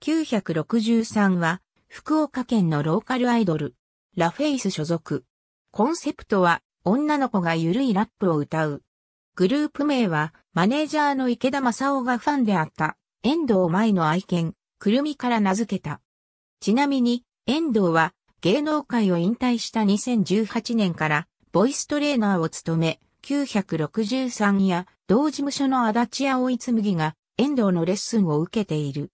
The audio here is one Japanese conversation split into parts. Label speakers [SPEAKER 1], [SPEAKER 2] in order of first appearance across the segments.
[SPEAKER 1] 963は、福岡県のローカルアイドル、ラフェイス所属。コンセプトは、女の子がゆるいラップを歌う。グループ名は、マネージャーの池田正夫がファンであった、遠藤舞の愛犬、くるみから名付けた。ちなみに、遠藤は、芸能界を引退した2018年から、ボイストレーナーを務め、963や、同事務所の足立葵紬が、遠藤のレッスンを受けている。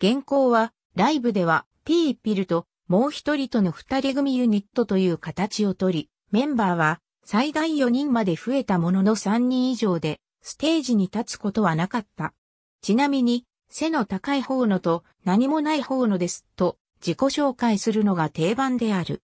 [SPEAKER 1] 現行は、ライブでは、ピーピルと、もう一人との二人組ユニットという形をとり、メンバーは、最大4人まで増えたものの3人以上で、ステージに立つことはなかった。ちなみに、背の高い方のと、何もない方のです、と、自己紹介するのが定番である。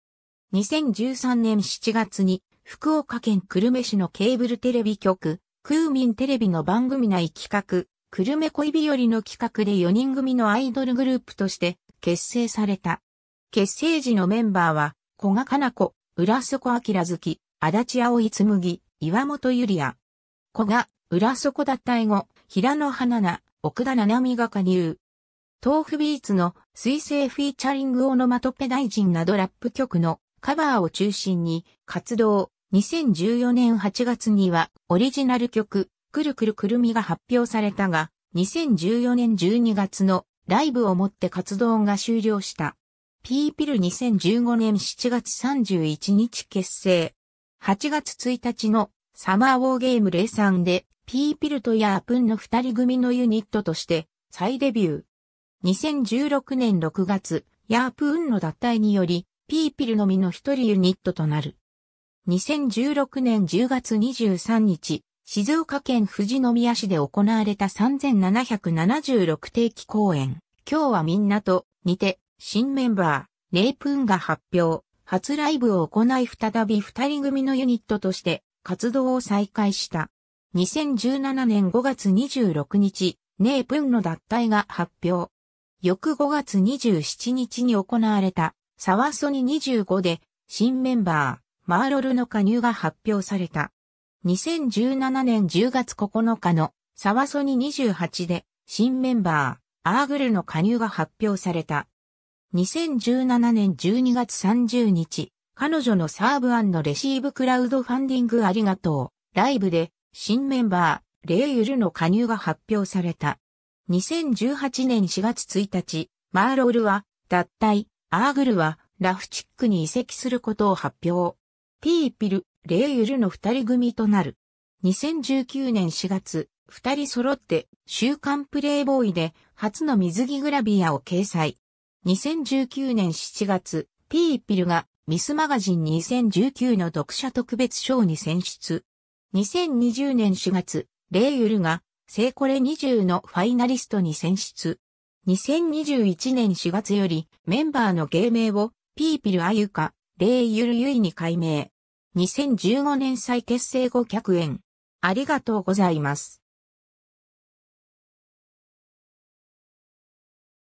[SPEAKER 1] 2013年7月に、福岡県久留米市のケーブルテレビ局、空民テレビの番組内企画、久留米恋日和の企画で4人組のアイドルグループとして結成された。結成時のメンバーは、小賀かな子、浦底明月、足立葵紬、岩本ゆりや。小賀、浦底脱退後、平野花菜、奥田七海が加入。豆腐ビーツの水星フィーチャリングオノマトペ大臣などラップ曲のカバーを中心に活動。2014年8月にはオリジナル曲くるくるくるみが発表されたが、2014年12月のライブをもって活動が終了した。ピーピル2015年7月31日結成。8月1日のサマーウォーゲーム03でピーピルとヤープンの二人組のユニットとして再デビュー。2016年6月、ヤープンの脱退によりピーピルのみの一人ユニットとなる。2016年10月23日、静岡県富士宮市で行われた3776定期公演、今日はみんなと、似て、新メンバー、レイプーンが発表、初ライブを行い再び二人組のユニットとして、活動を再開した。2017年5月26日、レイプーンの脱退が発表。翌5月27日に行われた、サワソニ25で、新メンバー、マーロルの加入が発表された。2017年10月9日のサワソニ28で新メンバー、アーグルの加入が発表された。2017年12月30日、彼女のサーブレシーブクラウドファンディングありがとう、ライブで新メンバー、レイユルの加入が発表された。2018年4月1日、マーロールは脱退、アーグルはラフチックに移籍することを発表。ピーピル、レイユルの二人組となる。2019年4月、二人揃って週刊プレイボーイで初の水着グラビアを掲載。2019年7月、ピーピルがミスマガジン2019の読者特別賞に選出。2020年4月、レイユルが聖コレ20のファイナリストに選出。2021年4月よりメンバーの芸名をピーピルあゆか、レイユルゆいに改名。2015年再結成後0 0円。ありがとうございます。